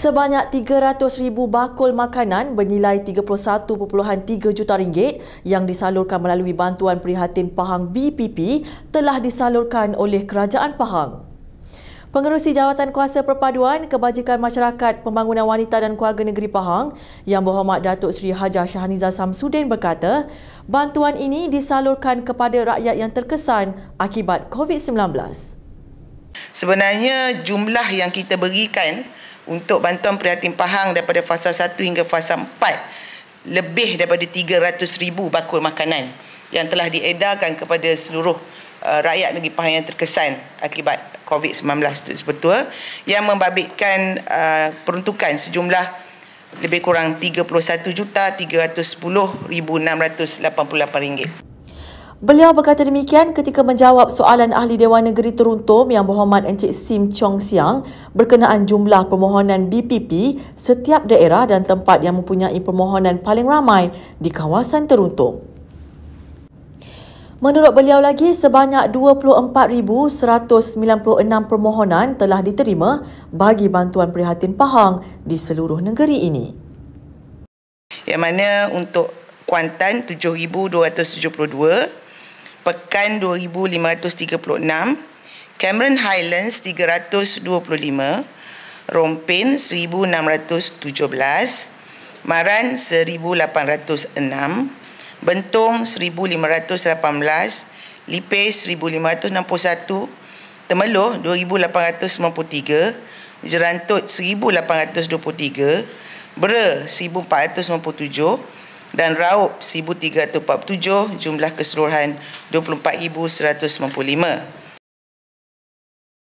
Sebanyak 300,000 bakul makanan bernilai 31.3 juta ringgit yang disalurkan melalui bantuan prihatin Pahang BPP telah disalurkan oleh Kerajaan Pahang. Pengerusi Jawatan Kuasa Perpaduan Kebajikan Masyarakat Pembangunan Wanita dan Keluarga Negeri Pahang Yang Berhormat Datuk Seri Hajar Shahaniza Samsudin berkata bantuan ini disalurkan kepada rakyat yang terkesan akibat COVID-19 sebenarnya jumlah yang kita berikan untuk bantuan prihatin Pahang daripada fasa 1 hingga fasa 4 lebih daripada 300 ribu bakul makanan yang telah diedarkan kepada seluruh uh, rakyat negeri Pahang yang terkesan akibat COVID-19 itu sebetulnya yang membabitkan uh, peruntukan sejumlah lebih kurang 31 juta 31,310,688 ringgit. Beliau berkata demikian ketika menjawab soalan Ahli Dewan Negeri Teruntum yang berhormat Encik Sim Chong Siang berkenaan jumlah permohonan DPP setiap daerah dan tempat yang mempunyai permohonan paling ramai di kawasan Teruntum. Menurut beliau lagi, sebanyak 24,196 permohonan telah diterima bagi bantuan prihatin Pahang di seluruh negeri ini. Yang mana untuk Kuantan 7,272, Pekan 2536, Cameron Highlands 325, Rompin 1617, Maran 1806, Bentong 1518, Lipis 1561, Temeloh 2893, Jerantut 1823, Bre 1497, dan Raup 1347 jumlah keseluruhan 24195.